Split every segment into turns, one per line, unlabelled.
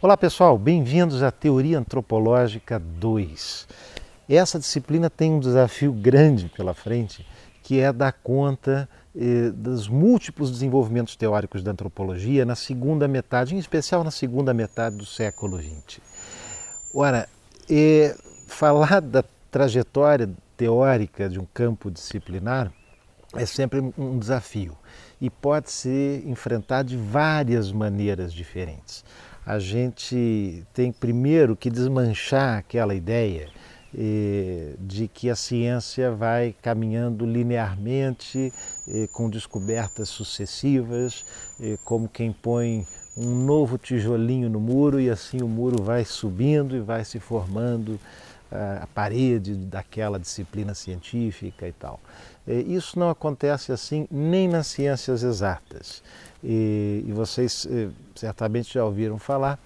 Olá pessoal, bem-vindos à Teoria Antropológica 2. Essa disciplina tem um desafio grande pela frente, que é dar conta eh, dos múltiplos desenvolvimentos teóricos da antropologia na segunda metade, em especial na segunda metade do século XX. Ora, eh, falar da trajetória teórica de um campo disciplinar é sempre um desafio e pode ser enfrentado de várias maneiras diferentes a gente tem primeiro que desmanchar aquela ideia eh, de que a ciência vai caminhando linearmente, eh, com descobertas sucessivas, eh, como quem põe um novo tijolinho no muro e assim o muro vai subindo e vai se formando a parede daquela disciplina científica e tal. É, isso não acontece assim nem nas ciências exatas. E, vocês é, certamente já ouviram falar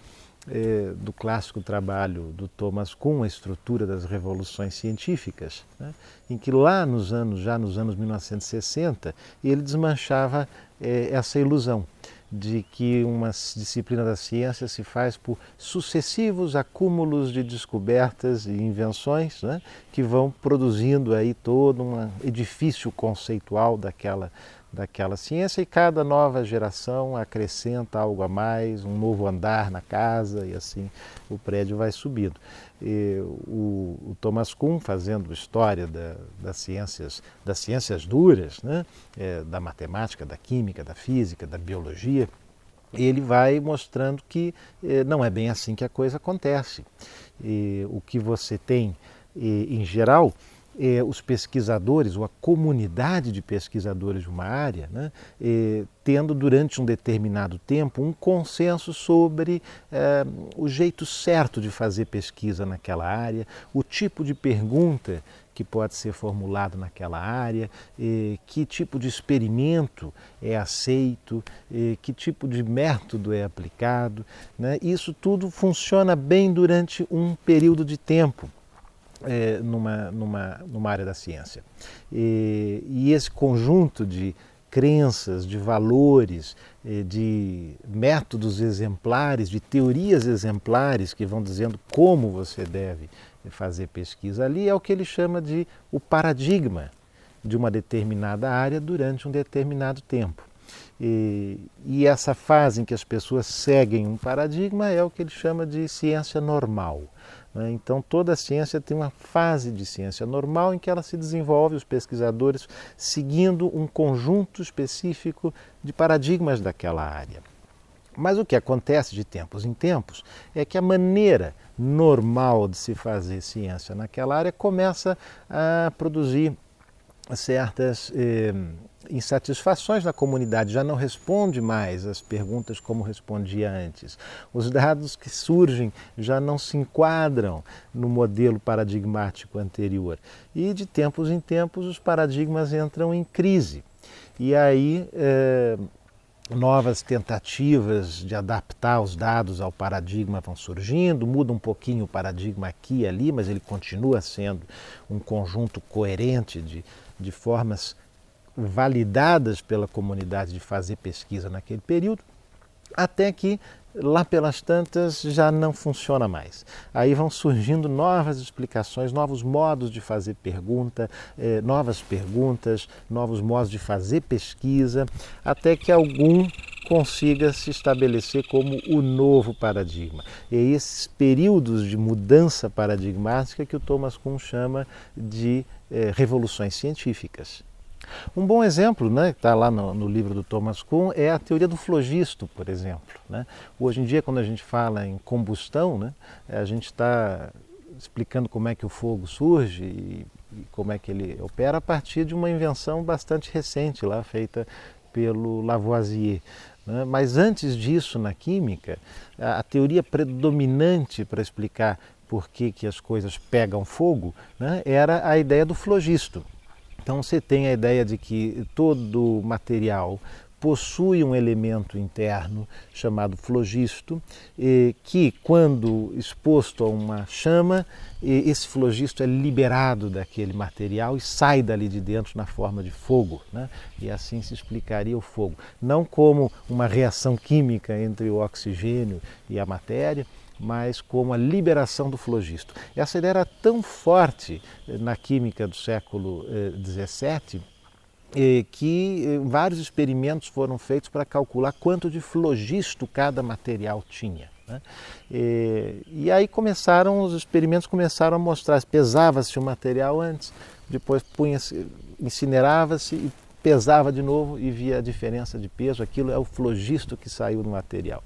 é, do clássico trabalho do Thomas Kuhn, A Estrutura das Revoluções Científicas, né? em que lá nos anos, já nos anos 1960, ele desmanchava essa ilusão de que uma disciplina da ciência se faz por sucessivos acúmulos de descobertas e invenções né, que vão produzindo aí todo um edifício conceitual daquela, daquela ciência e cada nova geração acrescenta algo a mais, um novo andar na casa e assim o prédio vai subindo. E o, o Thomas Kuhn, fazendo história da, das, ciências, das ciências duras, né? É, da matemática, da química, da física, da biologia, ele vai mostrando que é, não é bem assim que a coisa acontece. E o que você tem em geral é, os pesquisadores ou a comunidade de pesquisadores de uma área, né, é, tendo durante um determinado tempo um consenso sobre é, o jeito certo de fazer pesquisa naquela área, o tipo de pergunta que pode ser formulado naquela área, que tipo de experimento é aceito, que tipo de método é aplicado. Né? Isso tudo funciona bem durante um período de tempo. Eh, numa, numa, numa área da ciência. E, e esse conjunto de crenças, de valores, eh, de métodos exemplares, de teorias exemplares que vão dizendo como você deve fazer pesquisa ali, é o que ele chama de o paradigma de uma determinada área durante um determinado tempo. E, e, essa fase em que as pessoas seguem um paradigma é o que ele chama de ciência normal. Né? Então, toda a ciência tem uma fase de ciência normal em que ela se desenvolve, os pesquisadores seguindo um conjunto específico de paradigmas daquela área. Mas o que acontece de tempos em tempos é que a maneira normal de se fazer ciência naquela área começa a produzir certas. Eh, insatisfações na comunidade, já não responde mais as perguntas como respondia antes. Os dados que surgem já não se enquadram no modelo paradigmático anterior. E de tempos em tempos os paradigmas entram em crise. E aí. É novas tentativas de adaptar os dados ao paradigma vão surgindo, muda um pouquinho o paradigma aqui e ali, mas ele continua sendo um conjunto coerente de, de formas validadas pela comunidade de fazer pesquisa naquele período, até que lá pelas tantas já não funciona mais. Aí vão surgindo novas explicações, novos modos de fazer pergunta, eh, novas perguntas, novos modos de fazer pesquisa, até que algum consiga se estabelecer como o novo paradigma. E é esses períodos de mudança paradigmática que o Thomas Kuhn chama de eh, revoluções científicas. Um bom exemplo, né, que está lá no, no, livro do Thomas Kuhn, é a teoria do flogisto, por exemplo. Né? Hoje em dia, quando a gente fala em combustão, né, é, a gente está explicando como é que o fogo surge e, e, como é que ele opera a partir de uma invenção bastante recente lá feita pelo Lavoisier. Né? Mas antes disso, na química, a, a teoria predominante para explicar por que, que as coisas pegam fogo né, era a ideia do flogisto. Então você tem a ideia de que todo material possui um elemento interno chamado flogisto, que, quando exposto a uma chama, esse flogisto é liberado daquele material e sai dali de dentro na forma de fogo. Né? E assim se explicaria o fogo. Não como uma reação química entre o oxigênio e a matéria, mas como a liberação do flogisto. Essa ideia era tão forte eh, na química do século XVII eh, eh, que vários experimentos foram feitos para calcular quanto de flogisto cada material tinha. Né? E, aí começaram, os experimentos começaram a mostrar, pesava-se o material antes, depois punha-se, incinerava-se e pesava de novo e via a diferença de peso, aquilo é o flogisto que saiu do material.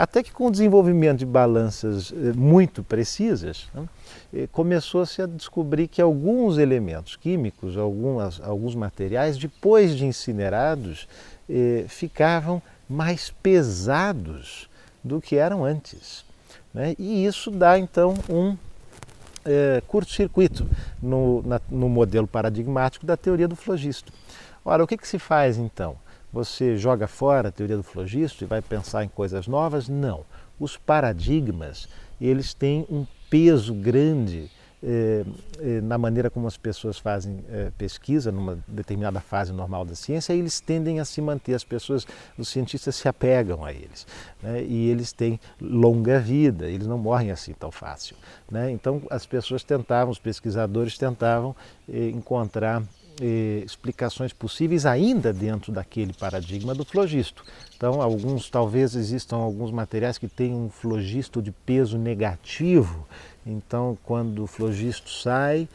Até que com o desenvolvimento de balanças eh, muito precisas, né, eh, começou-se a descobrir que alguns elementos químicos, algumas, alguns materiais, depois de incinerados, eh, ficavam mais pesados do que eram antes. Né? E isso dá então um curto-circuito no, no modelo paradigmático da teoria do flogisto. Ora, o que, que se faz então? Você joga fora a teoria do flogisto e vai pensar em coisas novas? Não. Os paradigmas, eles têm um peso grande eh, eh, na maneira como as pessoas fazem eh, pesquisa numa determinada fase normal da ciência, eles tendem a se manter, as pessoas, os cientistas se apegam a eles né? e eles têm longa vida, eles não morrem assim tão fácil. Né? Então as pessoas tentavam, os pesquisadores tentavam eh, encontrar eh, explicações possíveis ainda dentro daquele paradigma do flogisto. Então, alguns talvez existam alguns materiais que têm um flogisto de peso negativo. Então, quando o flogisto sai,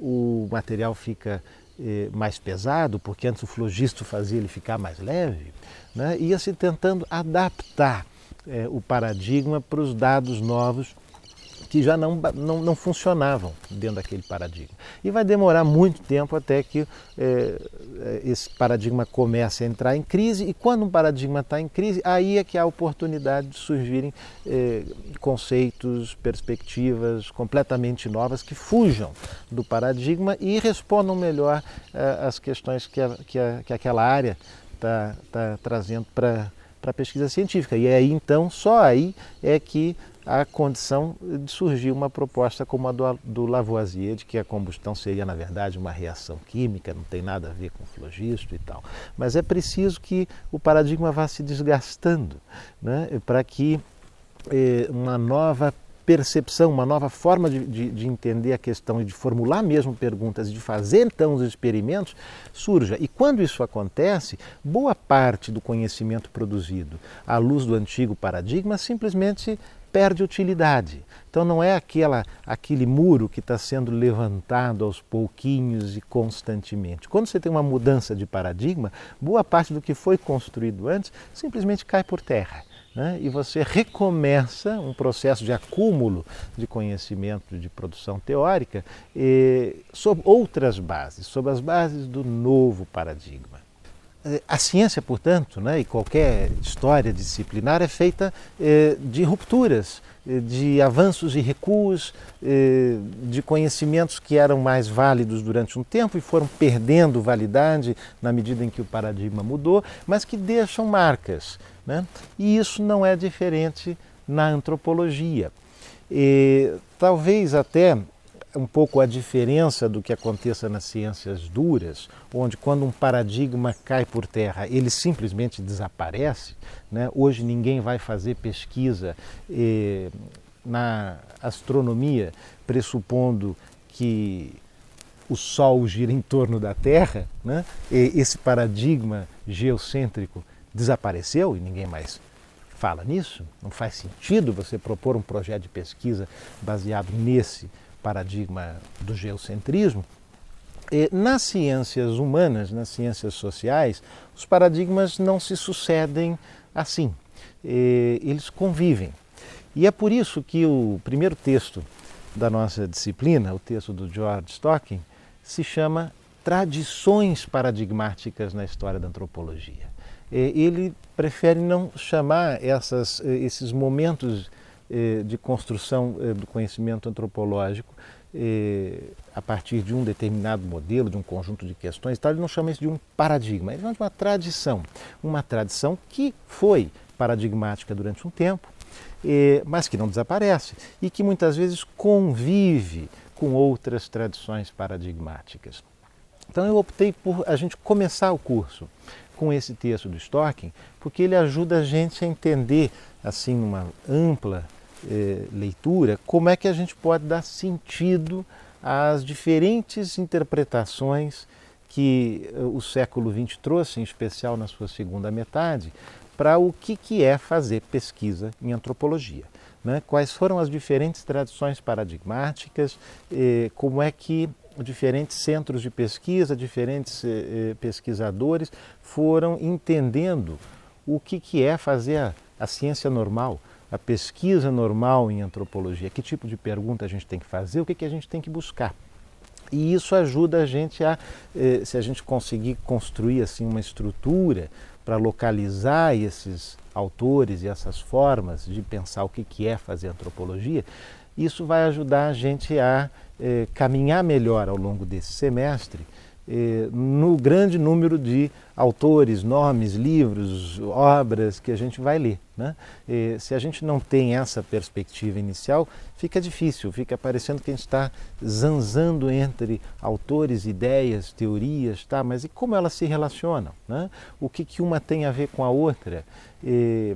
o material fica eh, mais pesado, porque antes o flogisto fazia ele ficar mais leve. Né? Ia se tentando adaptar eh, o paradigma para os dados novos que já não, não, não funcionavam dentro daquele paradigma. E vai demorar muito tempo até que é, esse paradigma comece a entrar em crise, e quando um paradigma está em crise, aí é que há a oportunidade de surgirem é, conceitos, perspectivas completamente novas que fujam do paradigma e respondam melhor às questões que, a, que, a, que aquela área está tá trazendo para para a pesquisa científica. E aí então, só aí é que a condição de surgir uma proposta como a do, do, Lavoisier, de que a combustão seria, na verdade, uma reação química, não tem nada a ver com flogisto e tal. Mas é preciso que o paradigma vá se desgastando né, para que eh, uma nova percepção, uma nova forma de, de, de, entender a questão e de formular mesmo perguntas e de fazer então os experimentos surja. E quando isso acontece, boa parte do conhecimento produzido à luz do antigo paradigma simplesmente perde utilidade. Então não é aquela, aquele muro que está sendo levantado aos pouquinhos e constantemente. Quando você tem uma mudança de paradigma, boa parte do que foi construído antes simplesmente cai por terra. Né? E você recomeça um processo de acúmulo de conhecimento, de produção teórica, eh, sob outras bases, sob as bases do novo paradigma a ciência, portanto, né, e qualquer história disciplinar é feita eh, de rupturas, eh, de avanços e recuos, eh, de conhecimentos que eram mais válidos durante um tempo e foram perdendo validade na medida em que o paradigma mudou, mas que deixam marcas. Né? E isso não é diferente na antropologia. E, talvez até um pouco a diferença do que aconteça nas ciências duras, onde quando um paradigma cai por terra, ele simplesmente desaparece. Né? Hoje ninguém vai fazer pesquisa eh, na astronomia pressupondo que o Sol gira em torno da Terra, né? esse paradigma geocêntrico desapareceu e ninguém mais fala nisso. Não faz sentido você propor um projeto de pesquisa baseado nesse paradigma do geocentrismo, eh, nas ciências humanas, nas ciências sociais, os paradigmas não se sucedem assim, eh, eles convivem. E é por isso que o primeiro texto da nossa disciplina, o texto do George Stocking, se chama Tradições Paradigmáticas na História da Antropologia. Eh, ele prefere não chamar essas, esses momentos eh, de construção eh, do conhecimento antropológico eh, a partir de um determinado modelo, de um conjunto de questões, tal, ele não chama isso de um paradigma, ele chama de uma tradição. Uma tradição que foi paradigmática durante um tempo, mas que não desaparece e que muitas vezes convive com outras tradições paradigmáticas. Então eu optei por a gente começar o curso com esse texto do Stocking, porque ele ajuda a gente a entender, assim, numa ampla eh, leitura, como é que a gente pode dar sentido às diferentes interpretações que eh, o século XX trouxe, em especial na sua segunda metade, para o que, que é fazer pesquisa em antropologia. Né? Quais foram as diferentes tradições paradigmáticas, eh, como é que diferentes centros de pesquisa, diferentes eh, eh pesquisadores foram entendendo o que, que é fazer a, a ciência normal, a pesquisa normal em antropologia, que tipo de pergunta a gente tem que fazer, o que, que a gente tem que buscar. E isso ajuda a gente a, eh, se a gente conseguir construir assim uma estrutura para localizar esses autores e essas formas de pensar o que, que é fazer antropologia, isso vai ajudar a gente a eh, caminhar melhor ao longo desse semestre eh, no grande número de autores, nomes, livros, obras que a gente vai ler. Né? Eh, se a gente não tem essa perspectiva inicial, fica difícil, fica parecendo que a gente está zanzando entre autores, ideias, teorias, tá? mas e como elas se relacionam? Né? O que, que uma tem a ver com a outra? Eh,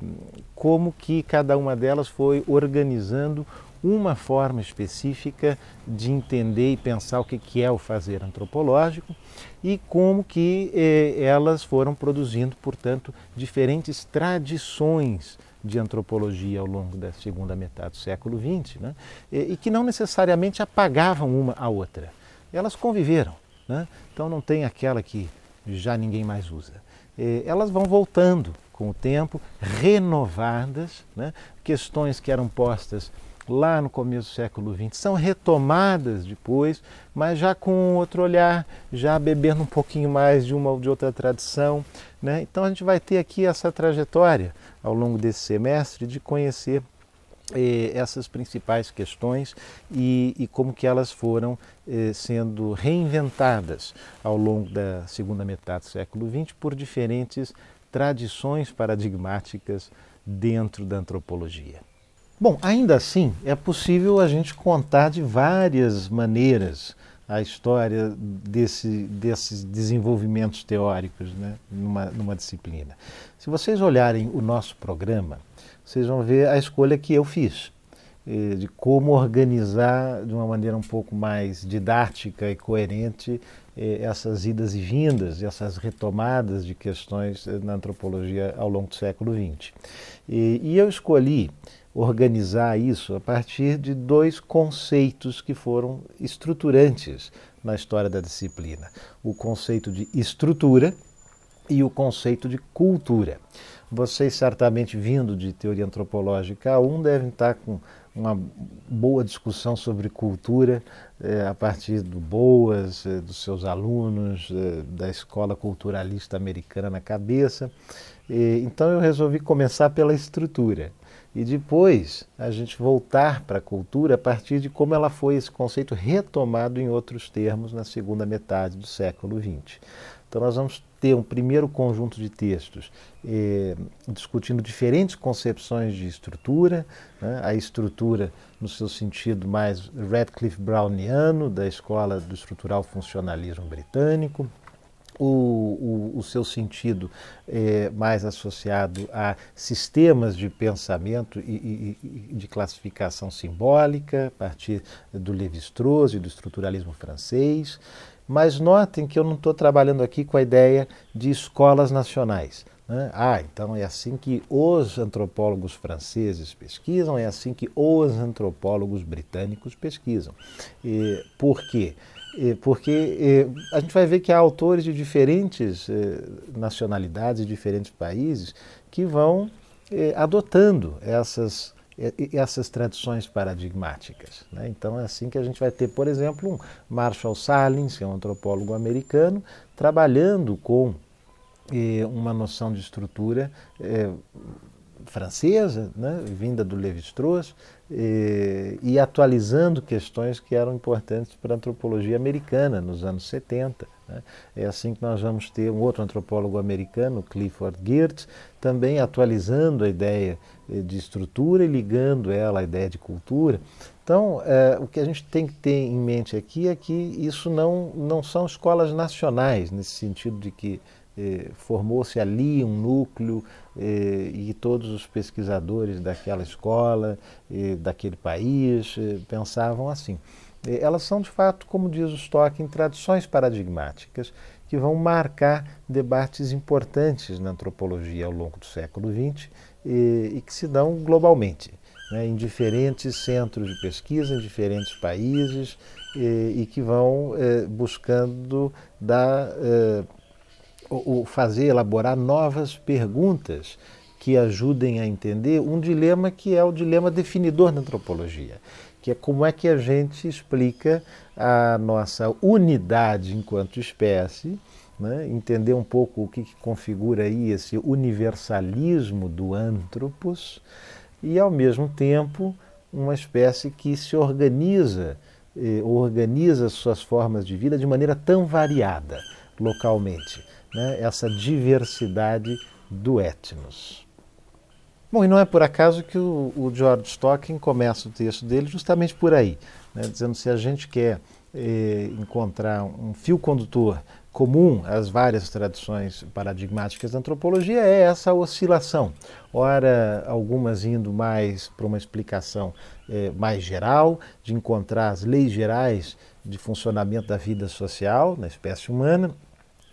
como que cada uma delas foi organizando uma forma específica de entender e pensar o que é o fazer antropológico e como que eh, elas foram produzindo, portanto, diferentes tradições de antropologia ao longo da segunda metade do século XX, né? e, que não necessariamente apagavam uma a outra. Elas conviveram, né? então não tem aquela que já ninguém mais usa. Eh, elas vão voltando com o tempo, renovadas, né? questões que eram postas lá no começo do século XX, são retomadas depois, mas já com outro olhar, já bebendo um pouquinho mais de uma ou de outra tradição. Né? Então a gente vai ter aqui essa trajetória ao longo desse semestre de conhecer eh, essas principais questões e, e, como que elas foram eh, sendo reinventadas ao longo da segunda metade do século XX por diferentes tradições paradigmáticas dentro da antropologia. Bom, ainda assim, é possível a gente contar de várias maneiras a história desse, desses desenvolvimentos teóricos né, numa, numa disciplina. Se vocês olharem o nosso programa, vocês vão ver a escolha que eu fiz eh, de como organizar de uma maneira um pouco mais didática e coerente eh, essas idas e vindas, essas retomadas de questões eh, na antropologia ao longo do século XX. E, eu escolhi organizar isso a partir de dois conceitos que foram estruturantes na história da disciplina: o conceito de estrutura e o conceito de cultura. Vocês, certamente, vindo de teoria antropológica 1, devem estar com uma boa discussão sobre cultura eh, a partir do Boas, eh, dos seus alunos, eh, da escola culturalista americana na cabeça. então eu resolvi começar pela estrutura e depois a gente voltar para a cultura a partir de como ela foi esse conceito retomado em outros termos na segunda metade do século XX. Então nós vamos ter um primeiro conjunto de textos eh, discutindo diferentes concepções de estrutura, né? a estrutura no seu sentido mais Radcliffe-Browniano, da escola do estrutural funcionalismo britânico, o, o, o seu sentido é, mais associado a sistemas de pensamento e, e, e de classificação simbólica, a partir do Lévi-Strauss e do estruturalismo francês. Mas notem que eu não estou trabalhando aqui com a ideia de escolas nacionais. Né? Ah, então é assim que os antropólogos franceses pesquisam, é assim que os antropólogos britânicos pesquisam. E, por quê? Porque porque a gente vai ver que há autores de diferentes eh, nacionalidades, de diferentes países, que vão eh, adotando essas, essas tradições paradigmáticas. Né? Então é assim que a gente vai ter, por exemplo, um Marshall Salins, que é um antropólogo americano, trabalhando com eh, uma noção de estrutura francesa, né? vinda do Levi-Strauss, e, e atualizando questões que eram importantes para a antropologia americana nos anos 70. Né? É assim que nós vamos ter um outro antropólogo americano, Clifford Geertz, também atualizando a ideia eh, de estrutura e ligando ela à ideia de cultura. Então, eh, o que a gente tem que ter em mente aqui é que isso não, não são escolas nacionais, nesse sentido de que é, formou-se ali um núcleo é, e todos os pesquisadores daquela escola, é, daquele país, pensavam assim. elas são, de fato, como diz o Stock, em tradições paradigmáticas que vão marcar debates importantes na antropologia ao longo do século XX e, e que se dão globalmente. Né, em diferentes centros de pesquisa, em diferentes países, e, e que vão buscando dar ou fazer, elaborar novas perguntas que ajudem a entender um dilema que é o dilema definidor da antropologia, que é como é que a gente explica a nossa unidade enquanto espécie, né? entender um pouco o que, que configura aí esse universalismo do antropos e, ao mesmo tempo, uma espécie que se organiza, eh, organiza suas formas de vida de maneira tão variada localmente né, essa diversidade do etnos. Bom, e não é por acaso que o, o George Stocking começa o texto dele justamente por aí, né, dizendo se a gente quer eh, encontrar um fio condutor comum às várias tradições paradigmáticas da antropologia é essa oscilação. Ora, algumas indo mais para uma explicação eh, mais geral, de encontrar as leis gerais de funcionamento da vida social na espécie humana,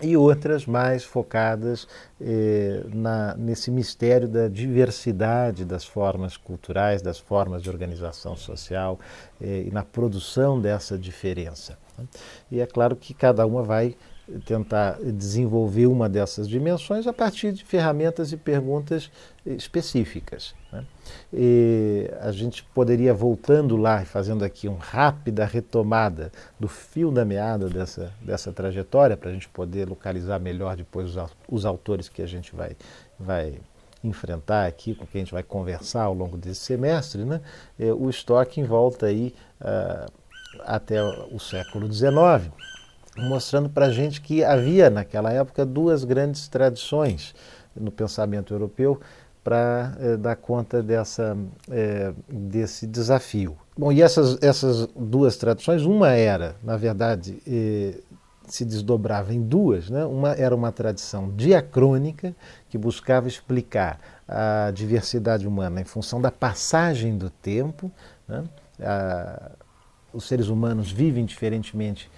e outras mais focadas eh, na, nesse mistério da diversidade das formas culturais, das formas de organização social eh, e na produção dessa diferença. Né? E é claro que cada uma vai tentar desenvolver uma dessas dimensões a partir de ferramentas e perguntas específicas. Né? E a gente poderia, voltando lá e fazendo aqui uma rápida retomada do fio da meada dessa, dessa trajetória, para a gente poder localizar melhor depois os, os autores que a gente vai, vai enfrentar aqui, com quem a gente vai conversar ao longo desse semestre, né? o estoque em volta aí uh, até o século XIX mostrando para a gente que havia naquela época duas grandes tradições no pensamento europeu para eh, dar conta dessa, eh, desse desafio. Bom, e essas, essas duas tradições, uma era, na verdade, eh, se desdobrava em duas. Né? Uma era uma tradição diacrônica, que buscava explicar a diversidade humana em função da passagem do tempo. Né? A, ah, os seres humanos vivem diferentemente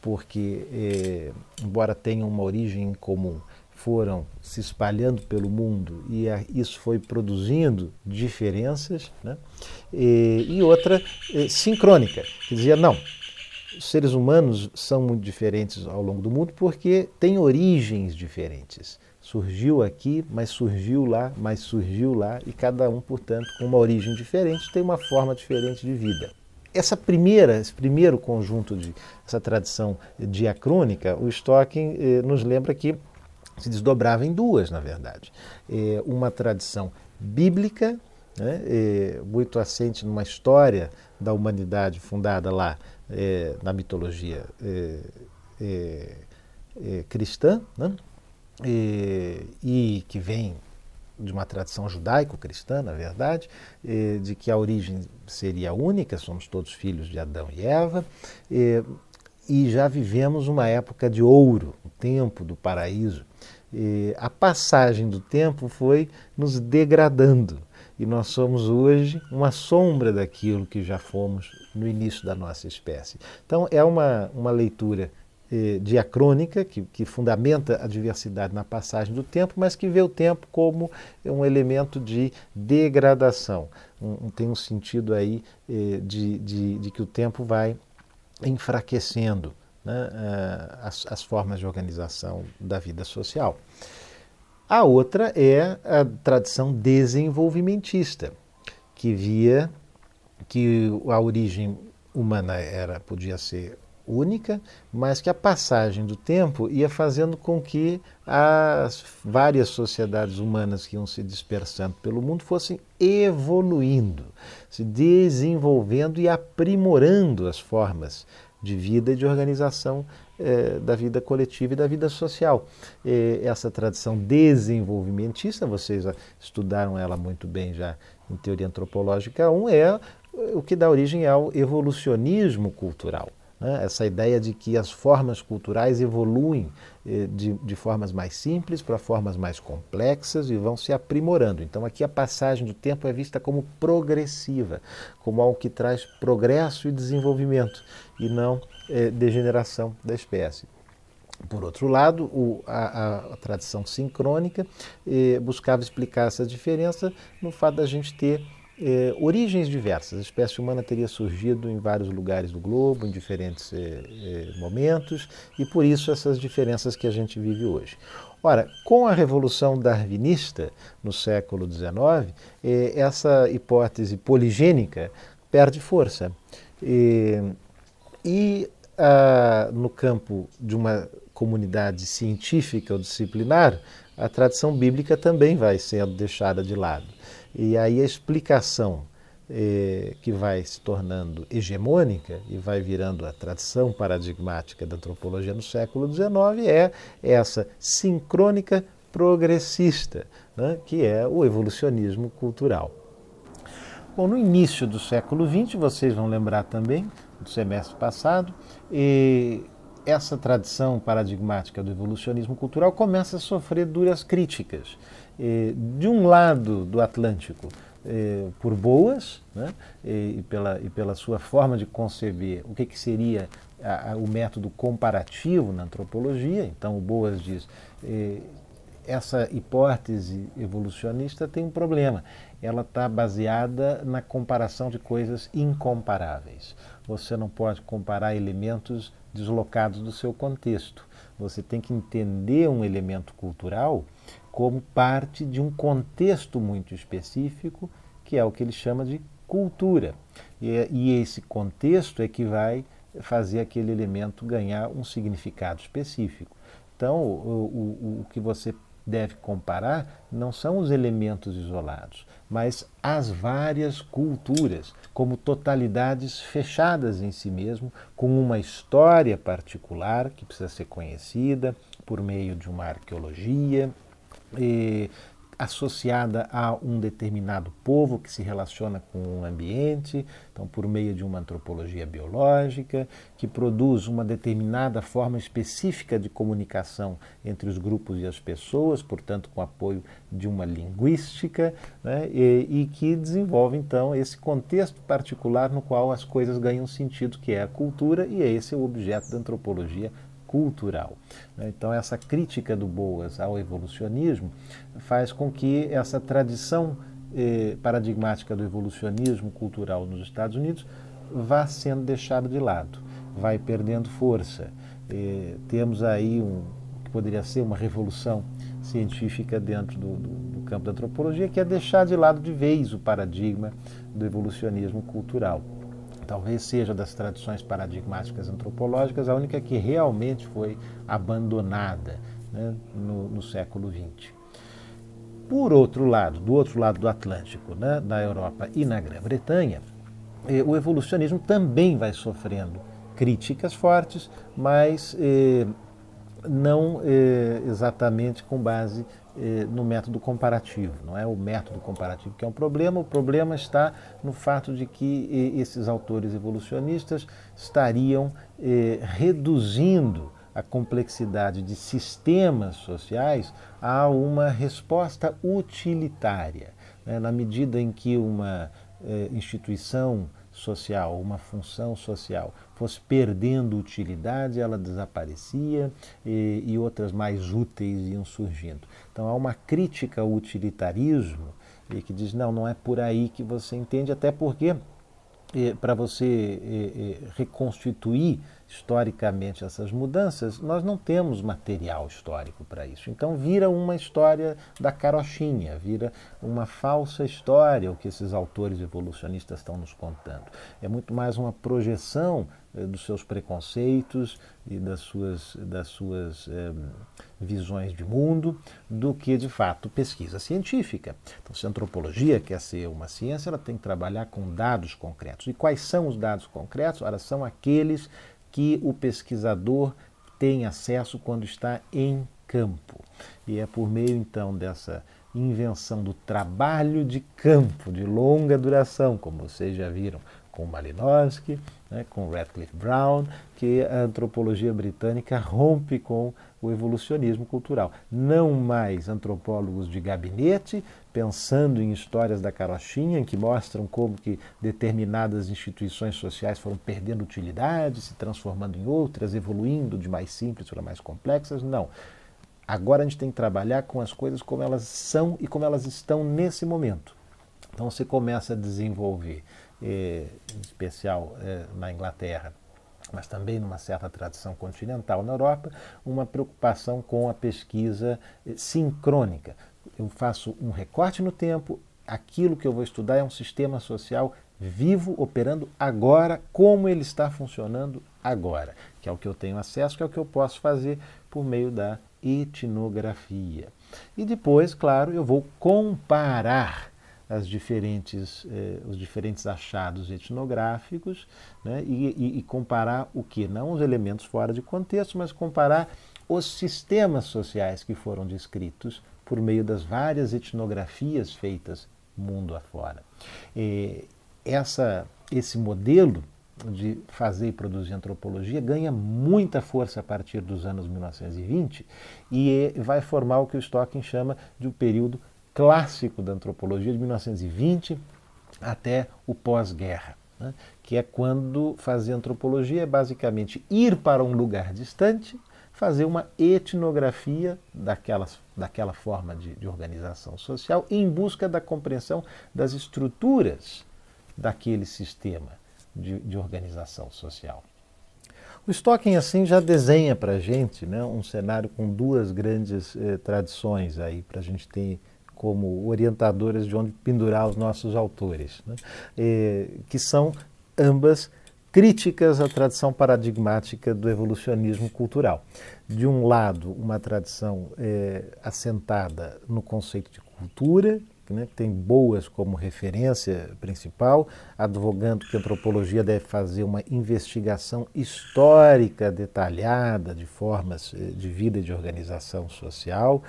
porque, eh, embora tenham uma origem comum, foram se espalhando pelo mundo e a, isso foi produzindo diferenças, né? e, e outra eh, sincrônica, que dizia: não, os seres humanos são muito diferentes ao longo do mundo porque têm origens diferentes. Surgiu aqui, mas surgiu lá, mas surgiu lá, e cada um, portanto, com uma origem diferente, tem uma forma diferente de vida essa primeira, esse primeiro conjunto de essa tradição diacrônica, o Stocking eh, nos lembra que se desdobrava em duas, na verdade. Eh, uma tradição bíblica, né, eh, muito assente numa história da humanidade fundada lá eh, na mitologia eh, eh, cristã, né, e que vem de uma tradição judaico-cristã, na verdade, de que a origem seria única, somos todos filhos de Adão e Eva, e já vivemos uma época de ouro, o tempo do paraíso. A passagem do tempo foi nos degradando e nós somos hoje uma sombra daquilo que já fomos no início da nossa espécie. Então, é uma, uma leitura eh, diacrônica, que, que fundamenta a diversidade na passagem do tempo, mas que vê o tempo como um elemento de degradação. Um, tem um sentido aí eh, de, de, de, que o tempo vai enfraquecendo né, eh, as, as formas de organização da vida social. A outra é a tradição desenvolvimentista, que via que a origem humana era podia ser única, mas que a passagem do tempo ia fazendo com que as várias sociedades humanas que iam se dispersando pelo mundo fossem evoluindo, se desenvolvendo e aprimorando as formas de vida e de organização eh, da vida coletiva e da vida social. essa tradição desenvolvimentista, vocês estudaram ela muito bem já em Teoria Antropológica 1, é o que dá origem ao evolucionismo cultural. Né? Essa ideia de que as formas culturais evoluem eh, de, de formas mais simples para formas mais complexas e vão se aprimorando. Então, aqui a passagem do tempo é vista como progressiva, como algo que traz progresso e desenvolvimento, e não eh, degeneração da espécie. Por outro lado, o, a, a, tradição sincrônica eh, buscava explicar essa diferença no fato da gente ter eh, origens diversas. A espécie humana teria surgido em vários lugares do globo, em diferentes eh, momentos, e por isso essas diferenças que a gente vive hoje. Ora, com a revolução darwinista no século XIX, eh, essa hipótese poligênica perde força. E, e ah, no campo de uma comunidade científica ou disciplinar, a tradição bíblica também vai sendo deixada de lado. E aí a explicação eh, que vai se tornando hegemônica e vai virando a tradição paradigmática da antropologia no século XIX é essa sincrônica progressista, né, que é o evolucionismo cultural. Bom, no início do século XX, vocês vão lembrar também do semestre passado, e essa tradição paradigmática do evolucionismo cultural começa a sofrer duras críticas. Eh, de um lado do Atlântico, eh, por boas né, e, pela, e pela sua forma de conceber o que, que seria a, a, o método comparativo na antropologia. Então, o Boas diz: eh, essa hipótese evolucionista tem um problema. Ela está baseada na comparação de coisas incomparáveis. Você não pode comparar elementos deslocados do seu contexto. Você tem que entender um elemento cultural como parte de um contexto muito específico, que é o que ele chama de cultura. E, é, e esse contexto é que vai fazer aquele elemento ganhar um significado específico. Então, o, o, o que você deve comparar não são os elementos isolados, mas as várias culturas, como totalidades fechadas em si mesmo, com uma história particular que precisa ser conhecida por meio de uma arqueologia, eh, associada a um determinado povo que se relaciona com o ambiente, então por meio de uma antropologia biológica, que produz uma determinada forma específica de comunicação entre os grupos e as pessoas, portanto com apoio de uma linguística, né, e, e que desenvolve então esse contexto particular no qual as coisas ganham sentido, que é a cultura, e é esse é o objeto da antropologia cultural. Né? Então, essa crítica do Boas ao evolucionismo faz com que essa tradição eh, paradigmática do evolucionismo cultural nos Estados Unidos vá sendo deixada de lado, vai perdendo força. Eh, temos aí um que poderia ser uma revolução científica dentro do, do, do campo da antropologia, que é deixar de lado de vez o paradigma do evolucionismo cultural talvez seja das tradições paradigmáticas antropológicas a única que realmente foi abandonada né, no, no, século XX. Por outro lado, do outro lado do Atlântico, né, na Europa e na Grã-Bretanha, eh, o evolucionismo também vai sofrendo críticas fortes, mas eh, não eh, exatamente com base eh, no método comparativo. Não é o método comparativo que é um problema, o problema está no fato de que eh, esses autores evolucionistas estariam eh, reduzindo a complexidade de sistemas sociais a uma resposta utilitária. Né? Na medida em que uma eh, instituição social, uma função social fosse perdendo utilidade, ela desaparecia e, e outras mais úteis iam surgindo. Então há uma crítica ao utilitarismo e que diz não, não é por aí que você entende, até porque eh, para você eh, eh, reconstituir historicamente essas mudanças, nós não temos material histórico para isso. Então vira uma história da carochinha, vira uma falsa história o que esses autores evolucionistas estão nos contando. É muito mais uma projeção eh, dos seus preconceitos e das suas, das suas eh, visões de mundo do que, de fato, pesquisa científica. Então, se a antropologia quer ser uma ciência, ela tem que trabalhar com dados concretos. E quais são os dados concretos? Ora, são aqueles que o pesquisador tem acesso quando está em campo. E é por meio, então, dessa invenção do trabalho de campo de longa duração, como vocês já viram, com Malinowski, né, com Radcliffe Brown, que a antropologia britânica rompe com o evolucionismo cultural. Não mais antropólogos de gabinete pensando em histórias da carochinha, que mostram como que determinadas instituições sociais foram perdendo utilidade, se transformando em outras, evoluindo de mais simples para mais complexas. Não. Agora a gente tem que trabalhar com as coisas como elas são e como elas estão nesse momento. Então você começa a desenvolver em especial é, na Inglaterra, mas também numa certa tradição continental na Europa, uma preocupação com a pesquisa é, sincrônica. Eu faço um recorte no tempo, aquilo que eu vou estudar é um sistema social vivo, operando agora, como ele está funcionando agora, que é o que eu tenho acesso, que é o que eu posso fazer por meio da etnografia. E depois, claro, eu vou comparar as diferentes, eh, os diferentes achados etnográficos né, e, e, e, comparar o que? Não os elementos fora de contexto, mas comparar os sistemas sociais que foram descritos por meio das várias etnografias feitas mundo afora. E essa, esse modelo de fazer e produzir antropologia ganha muita força a partir dos anos 1920 e vai formar o que o Stockton chama de um período clássico da antropologia de 1920 até o pós-guerra, né? que é quando fazer antropologia é basicamente ir para um lugar distante, fazer uma etnografia daquelas, daquela forma de, de organização social em busca da compreensão das estruturas daquele sistema de, de organização social. O Stocking, assim, já desenha para a gente né, um cenário com duas grandes eh, tradições aí, para a gente ter como orientadoras de onde pendurar os nossos autores, né? que são ambas críticas à tradição paradigmática do evolucionismo cultural. De um lado, uma tradição eh, assentada no conceito de cultura, né, que tem Boas como referência principal, advogando que a antropologia deve fazer uma investigação histórica detalhada de formas eh, de vida e de organização social,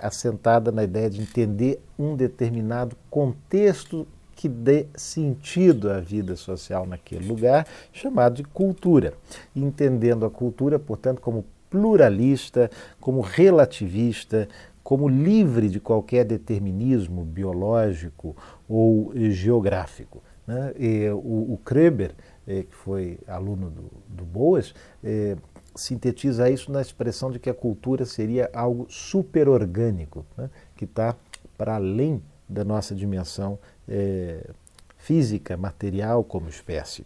assentada na ideia de entender um determinado contexto que dê sentido à vida social naquele lugar, chamado de cultura. Entendendo a cultura, portanto, como pluralista, como relativista, como livre de qualquer determinismo biológico ou geográfico. Né? E, o, o Kreber, eh, que foi aluno do, do Boas, eh, sintetiza isso na expressão de que a cultura seria algo superorgânico, né? que está para além da nossa dimensão eh, física, material como espécie.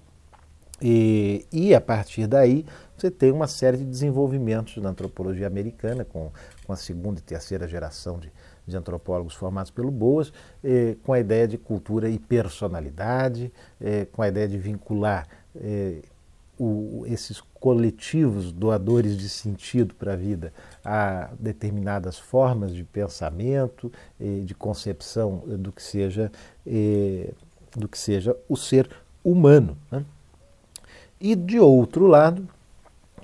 E, e, a partir daí você tem uma série de desenvolvimentos na antropologia americana, com com a segunda e terceira geração de, de antropólogos formados pelo Boas, eh, com a ideia de cultura e personalidade, eh, com a ideia de vincular eh, o, esses coletivos doadores de sentido para a vida a determinadas formas de pensamento, eh, de concepção eh, do que seja, eh, do que seja o ser humano. Né? E de outro lado,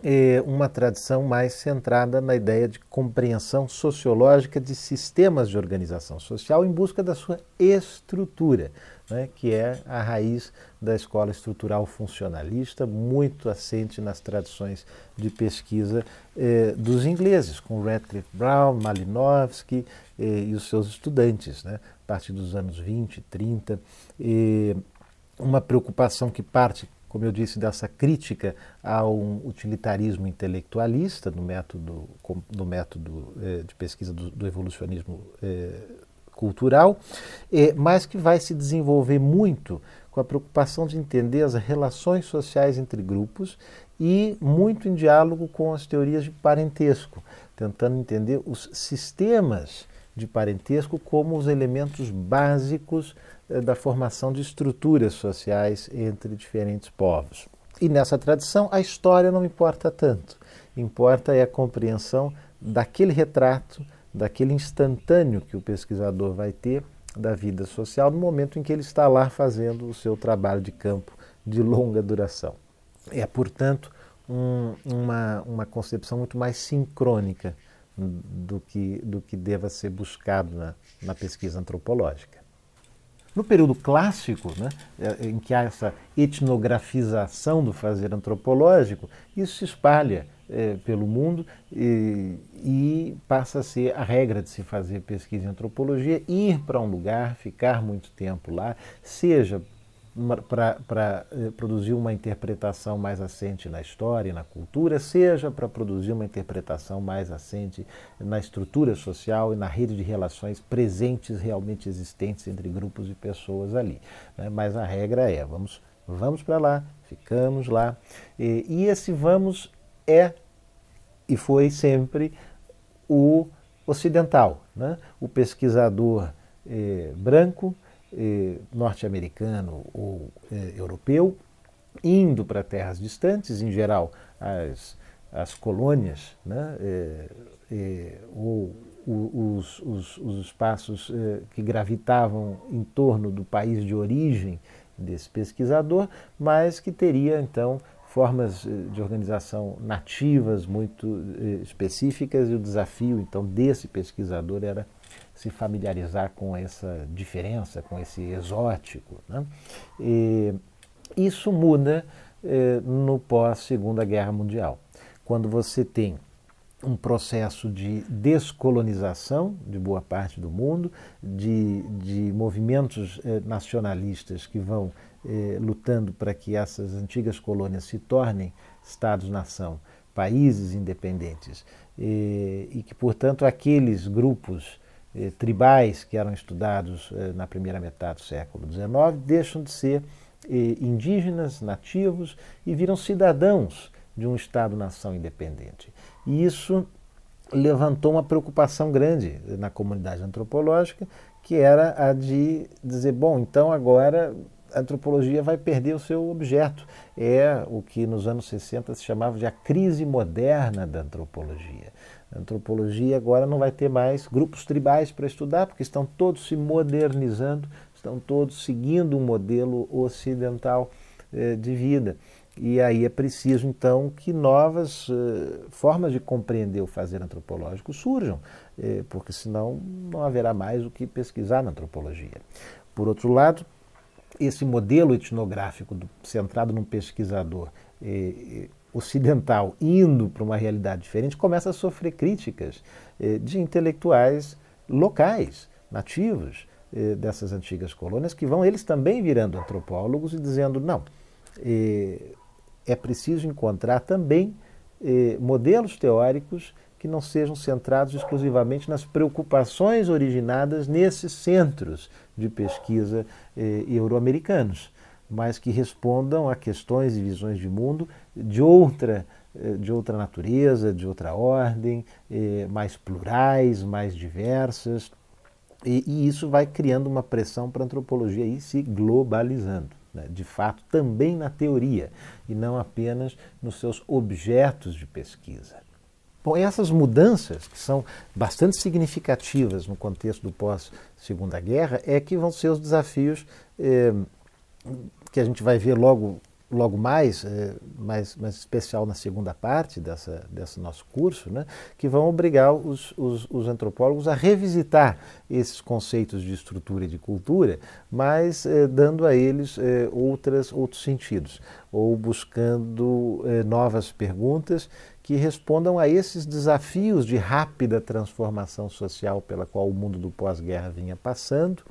é uma tradição mais centrada na ideia de compreensão sociológica de sistemas de organização social em busca da sua estrutura, né, que é a raiz da escola estrutural funcionalista, muito assente nas tradições de pesquisa é, dos ingleses, com Radcliffe Brown, Malinowski é, e os seus estudantes, né, a partir dos anos 20, 30. uma preocupação que parte como eu disse, dessa crítica a um utilitarismo intelectualista no método, no método eh, de pesquisa do, do evolucionismo eh, cultural, eh, mas que vai se desenvolver muito com a preocupação de entender as relações sociais entre grupos e muito em diálogo com as teorias de parentesco, tentando entender os sistemas de parentesco como os elementos básicos eh, da formação de estruturas sociais entre diferentes povos. E nessa tradição, a história não importa tanto. Importa é a compreensão daquele retrato, daquele instantâneo que o pesquisador vai ter da vida social no momento em que ele está lá fazendo o seu trabalho de campo de longa duração. É, portanto, um, uma, uma concepção muito mais sincrônica do que, do que deva ser buscado na, na pesquisa antropológica. No período clássico, né, é, em que há essa etnografização do fazer antropológico, isso se espalha é, pelo mundo e, e, passa a ser a regra de se fazer pesquisa em antropologia, ir para um lugar, ficar muito tempo lá, seja para, para eh, produzir uma interpretação mais assente na história e na cultura, seja para produzir uma interpretação mais assente na estrutura social e na rede de relações presentes, realmente existentes entre grupos e pessoas ali. Né? Mas a regra é: vamos, vamos para lá, ficamos lá. E, e esse vamos é e foi sempre o ocidental, né? o pesquisador eh, branco eh, norte-americano ou eh, europeu, indo para terras distantes, em geral as, as colônias, né, eh, eh ou os, os, os, espaços eh, que gravitavam em torno do país de origem desse pesquisador, mas que teria então formas eh, de organização nativas muito específicas e o desafio então desse pesquisador era se familiarizar com essa diferença, com esse exótico. Né? E isso muda eh, no pós-Segunda Guerra Mundial, quando você tem um processo de descolonização de boa parte do mundo, de, de movimentos eh, nacionalistas que vão eh, lutando para que essas antigas colônias se tornem Estados-nação, países independentes, eh, e que, portanto, aqueles grupos eh, tribais que eram estudados eh, na primeira metade do século XIX deixam de ser eh, indígenas, nativos e viram cidadãos de um Estado-nação independente. E isso levantou uma preocupação grande eh, na comunidade antropológica, que era a de dizer: bom, então agora a antropologia vai perder o seu objeto. É o que nos anos 60 se chamava de a crise moderna da antropologia antropologia agora não vai ter mais grupos tribais para estudar, porque estão todos se modernizando, estão todos seguindo um modelo ocidental eh, de vida. E aí é preciso, então, que novas eh, formas de compreender o fazer antropológico surjam, eh, porque senão não haverá mais o que pesquisar na antropologia. Por outro lado, esse modelo etnográfico do, centrado num pesquisador eh, eh, ocidental indo para uma realidade diferente começa a sofrer críticas eh, de intelectuais locais, nativos eh, dessas antigas colônias, que vão eles também virando antropólogos e dizendo: não, eh, é preciso encontrar também eh, modelos teóricos que não sejam centrados exclusivamente nas preocupações originadas nesses centros de pesquisa eh, euro-americanos mas que respondam a questões e visões de mundo de outra, eh, de outra natureza, de outra ordem, eh, mais plurais, mais diversas. E, e isso vai criando uma pressão para a antropologia ir se globalizando, né? de fato, também na teoria, e não apenas nos seus objetos de pesquisa. Bom, essas mudanças, que são bastante significativas no contexto do pós-Segunda Guerra, é que vão ser os desafios eh, que a gente vai ver logo, logo mais, é, mais, mais especial na segunda parte dessa, desse nosso curso, né, que vão obrigar os, os, os antropólogos a revisitar esses conceitos de estrutura e de cultura, mas é, dando a eles é, outras, outros sentidos, ou buscando é, novas perguntas que respondam a esses desafios de rápida transformação social pela qual o mundo do pós-guerra vinha passando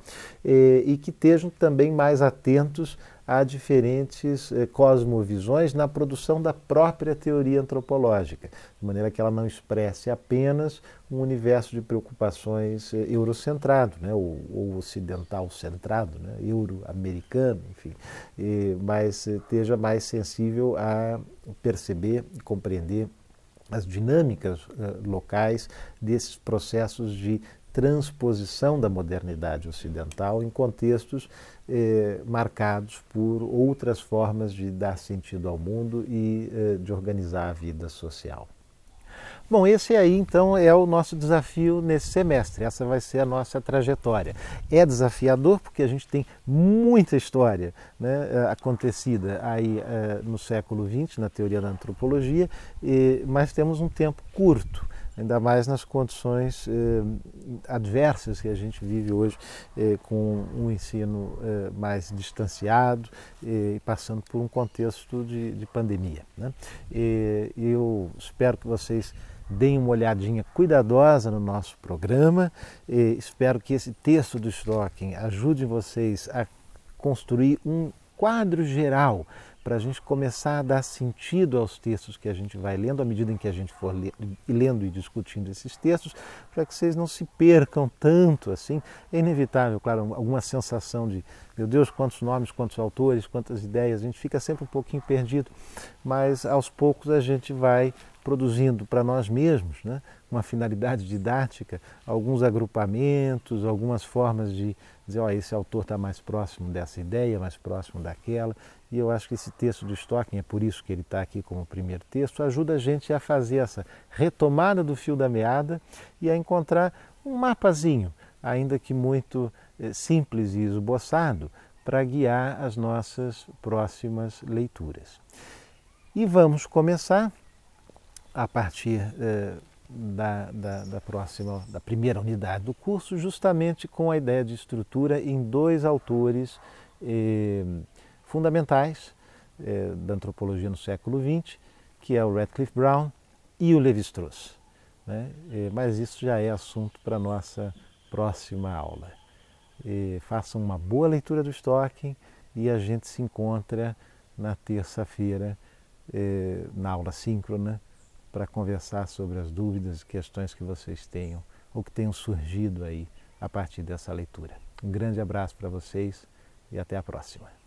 e, é, e que estejam também mais atentos a diferentes eh, cosmovisões na produção da própria teoria antropológica, de maneira que ela não expresse apenas um universo de preocupações eh, eurocentrado, né, ou, ou ocidental centrado, né, euro-americano, enfim, mas eh, esteja mais sensível a perceber e compreender as dinâmicas eh, locais desses processos de transposição da modernidade ocidental em contextos eh, marcados por outras formas de dar sentido ao mundo e eh, de organizar a vida social. Bom, esse aí então é o nosso desafio nesse semestre. Essa vai ser a nossa trajetória. É desafiador porque a gente tem muita história né, eh, acontecida aí eh, no século XX na teoria da antropologia, mas temos um tempo curto ainda mais nas condições eh, adversas que a gente vive hoje, eh, com um ensino eh, mais distanciado eh, e passando por um contexto de, de pandemia. Né? E, eu espero que vocês deem uma olhadinha cuidadosa no nosso programa. E espero que esse texto do Stocking ajude vocês a construir um quadro geral para a gente começar a dar sentido aos textos que a gente vai lendo, à medida em que a gente for lendo e discutindo esses textos, para que vocês não se percam tanto assim. É inevitável, claro, alguma sensação de, meu Deus, quantos nomes, quantos autores, quantas ideias, a gente fica sempre um pouquinho perdido, mas aos poucos a gente vai produzindo para nós mesmos, né, uma finalidade didática, alguns agrupamentos, algumas formas de dizer, ó, esse autor está mais próximo dessa ideia, mais próximo daquela, e eu acho que esse texto de Stocking, é por isso que ele está aqui como primeiro texto, ajuda a gente a fazer essa retomada do fio da meada e a encontrar um mapazinho, ainda que muito eh, simples e esboçado, para guiar as nossas próximas leituras. E vamos começar a partir eh, da, da, da, próxima, da primeira unidade do curso, justamente com a ideia de estrutura em dois autores. Eh, fundamentais eh, da antropologia no século XX, que é o Radcliffe Brown e o Levi-Strauss. Né? Eh, mas isso já é assunto para a nossa próxima aula. E façam uma boa leitura do Stocking e a gente se encontra na terça-feira eh, na aula síncrona para conversar sobre as dúvidas e questões que vocês tenham ou que tenham surgido aí a partir dessa leitura. Um grande abraço para vocês e até a próxima.